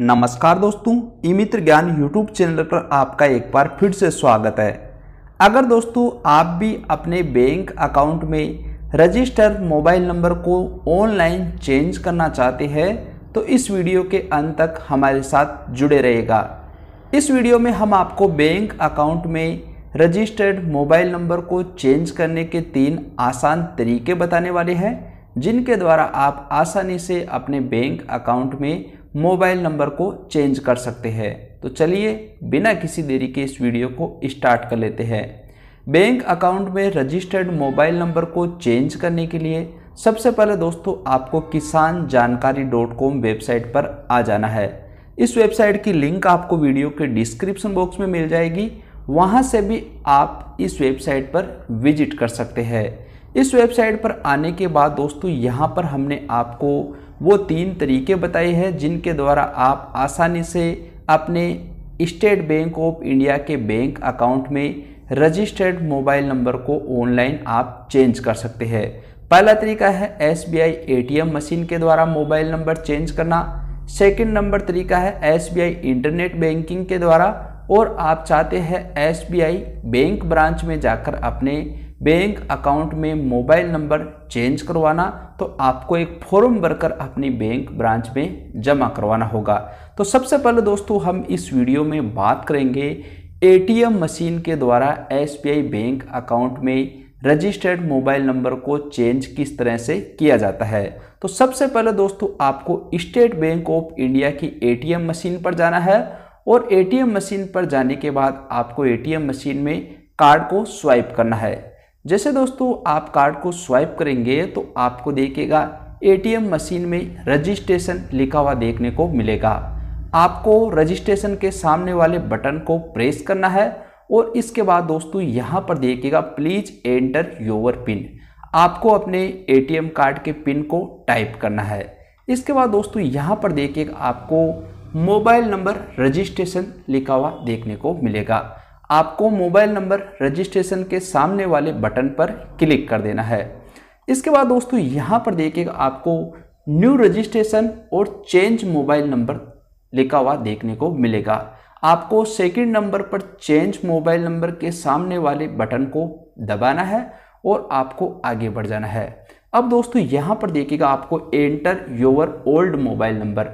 नमस्कार दोस्तों ई मित्र ज्ञान यूट्यूब चैनल पर आपका एक बार फिर से स्वागत है अगर दोस्तों आप भी अपने बैंक अकाउंट में रजिस्टर मोबाइल नंबर को ऑनलाइन चेंज करना चाहते हैं तो इस वीडियो के अंत तक हमारे साथ जुड़े रहेगा इस वीडियो में हम आपको बैंक अकाउंट में रजिस्टर्ड मोबाइल नंबर को चेंज करने के तीन आसान तरीके बताने वाले हैं जिनके द्वारा आप आसानी से अपने बैंक अकाउंट में मोबाइल नंबर को चेंज कर सकते हैं तो चलिए बिना किसी देरी के इस वीडियो को स्टार्ट कर लेते हैं बैंक अकाउंट में रजिस्टर्ड मोबाइल नंबर को चेंज करने के लिए सबसे पहले दोस्तों आपको किसान जानकारी डॉट कॉम वेबसाइट पर आ जाना है इस वेबसाइट की लिंक आपको वीडियो के डिस्क्रिप्शन बॉक्स में मिल जाएगी वहाँ से भी आप इस वेबसाइट पर विजिट कर सकते हैं इस वेबसाइट पर आने के बाद दोस्तों यहाँ पर हमने आपको वो तीन तरीके बताए हैं जिनके द्वारा आप आसानी से अपने स्टेट बैंक ऑफ इंडिया के बैंक अकाउंट में रजिस्टर्ड मोबाइल नंबर को ऑनलाइन आप चेंज कर सकते हैं पहला तरीका है S B I A T M machine के द्वारा मोबाइल नंबर चेंज करना सेकंड नंबर तरीका है S B I internet banking के द्वारा और आप चाहते हैं S B I bank branch में जाकर अपने बैंक अकाउंट में मोबाइल नंबर चेंज करवाना तो आपको एक फॉर्म भरकर अपनी बैंक ब्रांच में जमा करवाना होगा तो सबसे पहले दोस्तों हम इस वीडियो में बात करेंगे एटीएम मशीन के द्वारा एसबीआई बैंक अकाउंट में रजिस्टर्ड मोबाइल नंबर को चेंज किस तरह से किया जाता है तो सबसे पहले दोस्तों आपको स्टेट बैंक ऑफ इंडिया की एटीएम मशीन पर जाना है और एटीएम मशीन पर जाने के बाद आपको एटीएम मशीन में कार्ड को स्वाइप करना है जैसे दोस्तों आप कार्ड को स्वाइप करेंगे तो आपको देखेगा एटीएम मशीन में रजिस्ट्रेशन लिखा हुआ देखने को मिलेगा आपको रजिस्ट्रेशन के सामने वाले बटन को प्रेस करना है और इसके बाद दोस्तों यहाँ पर देखिएगा प्लीज एंटर योवर पिन आपको अपने एटीएम कार्ड के पिन को टाइप करना है इसके बाद दोस्तों यहाँ पर देखिएगा आपको मोबाइल नंबर रजिस्ट्रेशन लिखा हुआ देखने को मिलेगा आपको मोबाइल नंबर रजिस्ट्रेशन के सामने वाले बटन पर क्लिक कर देना है इसके बाद दोस्तों यहाँ पर देखिएगा आपको न्यू रजिस्ट्रेशन और चेंज मोबाइल नंबर लिखा हुआ देखने को मिलेगा आपको सेकंड नंबर पर चेंज मोबाइल नंबर के सामने वाले बटन को दबाना है और आपको आगे बढ़ जाना है अब दोस्तों यहाँ पर देखिएगा आपको enter your old mobile number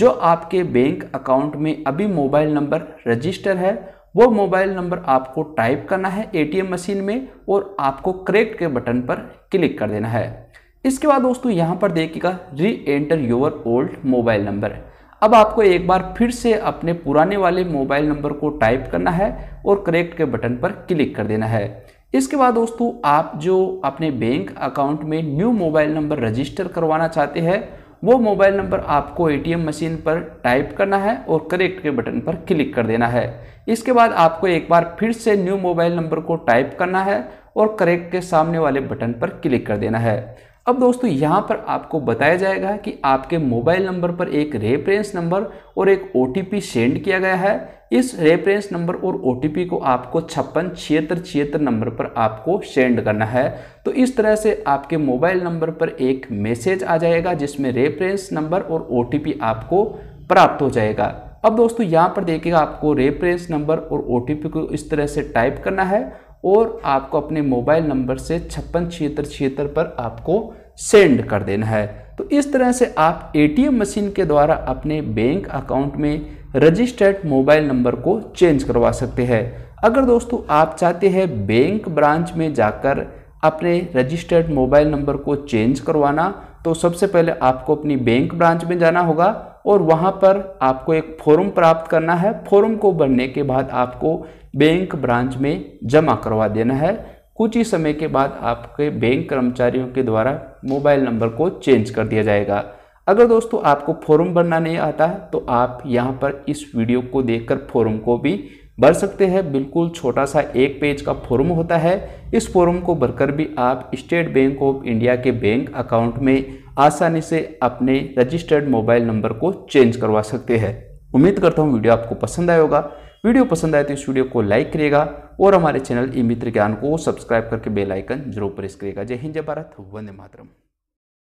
जो आपके बैंक अकाउंट में अभी मोबाइल नंबर रजिस्टर है वो मोबाइल नंबर आपको टाइप करना है एटीएम मशीन में और आपको करेक्ट के बटन पर क्लिक कर देना है इसके बाद दोस्तों यहाँ पर देखिएगा reenter your old mobile number अब आपको एक बार फिर से अपने पुराने वाले मोबाइल नंबर को टाइप करना है और करेक्ट के बटन पर क्लिक कर देना है इसके बाद दोस्तों आप जो अपने बैंक अकाउंट में न्यू मोबाइल नंबर रजिस्टर करवाना चाहते हैं वो मोबाइल नंबर आपको एटीएम मशीन पर टाइप करना है और करेक्ट के बटन पर क्लिक कर देना है इसके बाद आपको एक बार फिर से न्यू मोबाइल नंबर को टाइप करना है और करेक्ट के सामने वाले बटन पर क्लिक कर देना है अब दोस्तों यहाँ पर आपको बताया जाएगा कि आपके मोबाइल नंबर पर एक रेफरेंस नंबर और एक ओ सेंड किया गया है इस रेफरेंस नंबर और ओ को आपको छप्पन छिहत्तर छिहत्तर नंबर पर आपको सेंड करना है तो इस तरह से आपके मोबाइल नंबर पर एक मैसेज आ जाएगा जिसमें रेफरेंस नंबर और ओ आपको प्राप्त हो जाएगा अब दोस्तों यहाँ पर देखिएगा आपको रेफरेंस नंबर और ओ को इस तरह से टाइप करना है और आपको अपने मोबाइल नंबर से छप्पन छिहत्तर छिहत्तर पर आपको सेंड कर देना है तो इस तरह से आप एटीएम मशीन के द्वारा अपने बैंक अकाउंट में रजिस्टर्ड मोबाइल नंबर को चेंज करवा सकते हैं अगर दोस्तों आप चाहते हैं बैंक ब्रांच में जाकर अपने रजिस्टर्ड मोबाइल नंबर को चेंज करवाना तो सबसे पहले आपको अपनी बैंक ब्रांच में जाना होगा और वहाँ पर आपको एक फॉर्म प्राप्त करना है फॉर्म को भरने के बाद आपको बैंक ब्रांच में जमा करवा देना है कुछ ही समय के बाद आपके बैंक कर्मचारियों के द्वारा मोबाइल नंबर को चेंज कर दिया जाएगा अगर दोस्तों आपको फॉर्म भरना नहीं आता तो आप यहाँ पर इस वीडियो को देखकर फॉर्म को भी भर सकते हैं बिल्कुल छोटा सा एक पेज का फॉर्म होता है इस फॉर्म को भरकर भी आप स्टेट बैंक ऑफ इंडिया के बैंक अकाउंट में आसानी से अपने रजिस्टर्ड मोबाइल नंबर को चेंज करवा सकते हैं उम्मीद करता हूँ वीडियो आपको पसंद आएगा वीडियो पसंद आए तो इस वीडियो को लाइक करिएगा और हमारे चैनल ई मित्र ज्ञान को सब्सक्राइब करके बेल आइकन जरूर प्रेस करिएगा जय हिंद जय भारत वंदे मातरम